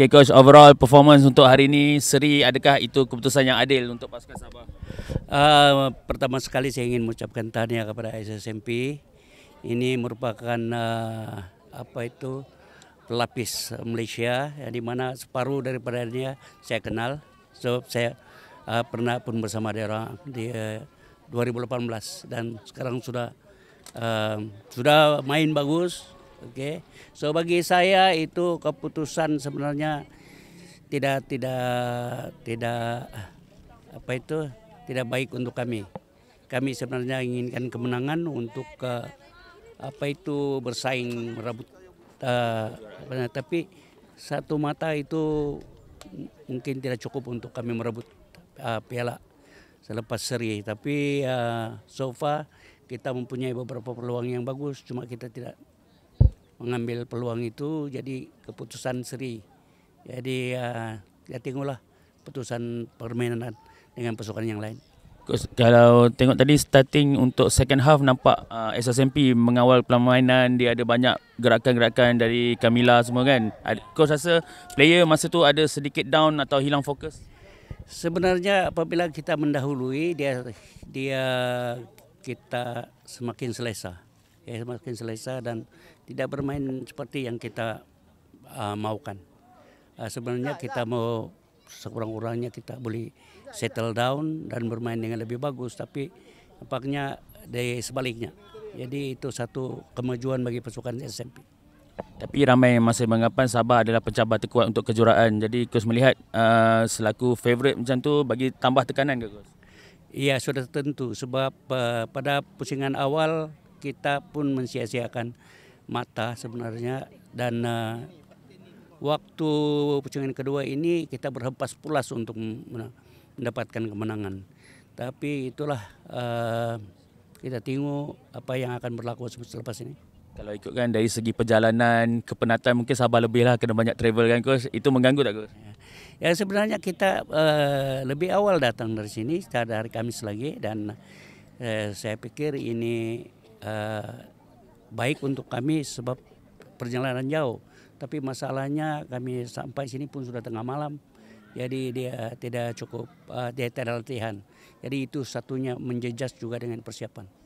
Okay coach, overall performance untuk hari ini seri adakah itu keputusan yang adil untuk pasukan Sabah? Uh, pertama sekali saya ingin mengucapkan tahniah kepada SSMP. Ini merupakan uh, apa itu pelapis Malaysia yang di mana separuh daripada dia saya kenal. So saya uh, pernah pun bersama dia orang di uh, 2018 dan sekarang sudah uh, sudah main bagus, Oke. Okay? So bagi saya itu keputusan sebenarnya tidak tidak tidak apa itu tidak baik untuk kami. Kami sebenarnya inginkan kemenangan untuk uh, apa itu bersaing merebut uh, tapi satu mata itu mungkin tidak cukup untuk kami merebut uh, piala selepas seri tapi uh, so kita mempunyai beberapa peluang yang bagus cuma kita tidak mengambil peluang itu jadi keputusan seri. Jadi eh, ya tengoklah keputusan permainan dengan pasukan yang lain. Kalau tengok tadi starting untuk second half nampak uh, eh, SSMP mengawal permainan dia ada banyak gerakan-gerakan dari Kamila semua kan. Kau rasa player masa tu ada sedikit down atau hilang fokus? Sebenarnya apabila kita mendahului dia dia kita semakin selesa. Ya, semakin selesa dan tidak bermain seperti yang kita uh, maukan. Uh, sebenarnya kita mau sekurang-kurangnya kita boleh settle down dan bermain dengan lebih bagus, tapi nampaknya dari sebaliknya. Jadi itu satu kemajuan bagi pasukan SMP. Tapi ramai yang masih menganggapkan Sabah adalah pencabar terkuat untuk kejuaraan. Jadi Coach melihat uh, selaku favourite macam tu bagi tambah tekanan ke Coach? Ya sudah tentu sebab uh, pada pusingan awal kita pun mensia mata sebenarnya dan uh, waktu pucungan kedua ini kita berhempas pulas untuk mendapatkan kemenangan. Tapi itulah uh, kita tengok apa yang akan berlaku selepas ini. Kalau ikutkan dari segi perjalanan, kepenatan mungkin sabar lebih lah kena banyak travel kan coach. Itu mengganggu tak coach? Ya, ya sebenarnya kita uh, lebih awal datang dari sini, kita hari Kamis lagi dan uh, saya pikir ini uh, baik untuk kami sebab perjalanan jauh. Tapi masalahnya kami sampai sini pun sudah tengah malam. Jadi dia tidak cukup, uh, dia tidak latihan. Jadi itu satunya menjejas juga dengan persiapan.